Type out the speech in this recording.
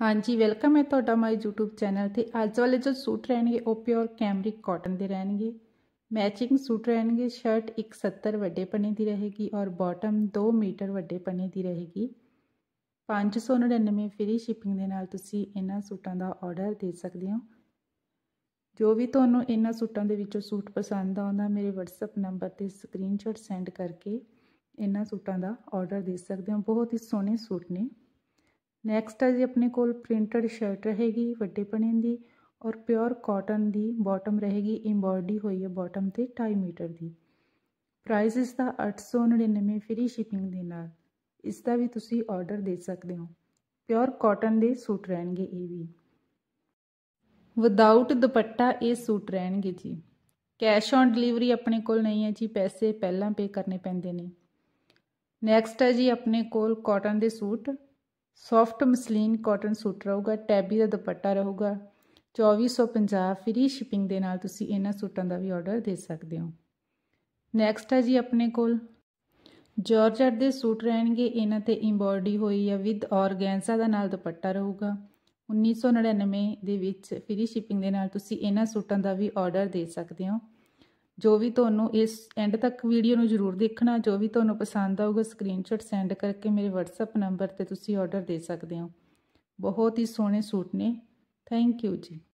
ਹਾਂਜੀ ਵੈਲਕਮ ਹੈ ਤੁਹਾਡਾ ਮਾਈ YouTube ਚੈਨਲ ਤੇ ਅੱਜ ਵਾਲੇ ਜੋ ਸੂਟ ਰਹਿਣਗੇ ਉਹ ਪਿਓਰ ਕੈਮਰਿਕ ਕਾਟਨ ਦੇ ਰਹਿਣਗੇ ਮੈਚਿੰਗ ਸੂਟ ਰਹਿਣਗੇ ਸ਼ਰਟ 170 ਵੱਡੇ ਪਨੇ ਦੀ ਰਹੇਗੀ ਔਰ ਬਾਟਮ 2 ਮੀਟਰ ਵੱਡੇ ਪਨੇ ਦੀ ਰਹੇਗੀ 599 ਫ੍ਰੀ ਸ਼ਿਪਿੰਗ ਦੇ ਨਾਲ ਤੁਸੀਂ ਇਹਨਾਂ ਸੂਟਾਂ ਦਾ ਆਰਡਰ ਦੇ ਸਕਦੇ ਹੋ ਜੋ ਵੀ ਤੁਹਾਨੂੰ ਇਹਨਾਂ ਸੂਟਾਂ ਦੇ ਵਿੱਚੋਂ ਸੂਟ ਪਸੰਦ ਆਉਂਦਾ ਮੇਰੇ WhatsApp ਨੰਬਰ ਤੇ ਸਕਰੀਨਸ਼ਾਟ ਸੈਂਡ ਕਰਕੇ ਇਹਨਾਂ ਸੂਟਾਂ ਦਾ ਆਰਡਰ ਦੇ ਸਕਦੇ ਹੋ ਬਹੁਤ ਹੀ ਸੋਹਣੇ ਸੂਟ ਨੇ ਨੈਕਸਟ ਹੈ ਜੀ ਆਪਣੇ ਕੋਲ ਪ੍ਰਿੰਟਡ ਸ਼ਰਟ ਰਹੇਗੀ ਵੱਡੇ ਪਣੇ ਦੀ ਔਰ ਪਿਓਰ ਕਾਟਨ ਦੀ ਬਾਟਮ ਰਹੇਗੀ ਇੰਬੋਰਡੀ ਹੋਈ ਹੈ ਬਾਟਮ ਤੇ 2.5 ਮੀਟਰ ਦੀ ਪ੍ਰਾਈਸ ਇਸ ਦਾ 899 ਫ੍ਰੀ ਸ਼ਿਪਿੰਗ ਦੇ ਨਾਲ ਇਸ ਦਾ ਵੀ ਤੁਸੀਂ ਆਰਡਰ ਦੇ ਸਕਦੇ ਹੋ ਪਿਓਰ ਕਾਟਨ ਦੇ ਸੂਟ ਰਹਿਣਗੇ ਇਹ ਵੀ ਵਿਦਆਊਟ ਦੁਪੱਟਾ ਇਹ ਸੂਟ ਰਹਿਣਗੇ ਜੀ ਕੈਸ਼ ਔਨ ਡਿਲੀਵਰੀ ਆਪਣੇ ਕੋਲ ਨਹੀਂ ਹੈ ਜੀ ਪੈਸੇ ਪਹਿਲਾਂ ਪੇ ਕਰਨੇ ਪੈਂਦੇ ਨੇ ਨੈਕਸਟ ਹੈ ਜੀ ਆਪਣੇ ਕੋਲ ਕਾਟਨ ਦੇ suit soft muslin cotton suit ਰਹੂਗਾ ਟੈਬੀ ਦਾ ਦੁਪੱਟਾ ਰਹੂਗਾ 2450 ਫ੍ਰੀ ਸ਼ਿਪਿੰਗ ਦੇ ਨਾਲ ਤੁਸੀਂ ਇਹਨਾਂ ਸੂਟਾਂ ਦਾ ਵੀ ਆਰਡਰ ਦੇ ਸਕਦੇ ਹੋ ਨੈਕਸਟ ਹੈ ਜੀ ਆਪਣੇ ਕੋਲ ਜਾਰਜਟ ਦੇ ਸੂਟ ਰਹਿਣਗੇ ਇਹਨਾਂ ਤੇ ਇੰਬੋਰਡੀ ਹੋਈ ਹੈ ਵਿਦ ਆਰਗੈਂਜ਼ਾ ਦਾ ਨਾਲ ਦੁਪੱਟਾ ਰਹੂਗਾ 1999 ਦੇ ਵਿੱਚ ਫ੍ਰੀ ਸ਼ਿਪਿੰਗ ਦੇ ਨਾਲ ਤੁਸੀਂ ਇਹਨਾਂ ਸੂਟਾਂ ਦਾ ਵੀ ਆਰਡਰ ਦੇ ਸਕਦੇ ਹੋ ਜੋ ਵੀ ਤੁਹਾਨੂੰ ਇਸ ਐਂਡ ਤੱਕ ਵੀਡੀਓ ਨੂੰ ਜ਼ਰੂਰ ਦੇਖਣਾ ਜੋ ਵੀ ਤੁਹਾਨੂੰ ਪਸੰਦ ਆਊਗਾ ਸਕਰੀਨਸ਼ਾਟ ਸੈਂਡ ਕਰਕੇ ਮੇਰੇ WhatsApp ਨੰਬਰ ਤੇ ਤੁਸੀਂ ਆਰਡਰ ਦੇ ਸਕਦੇ ਹੋ ਬਹੁਤ ਹੀ ਸੋਹਣੇ ਸੂਟ ਨੇ ਥੈਂਕ ਯੂ ਜੀ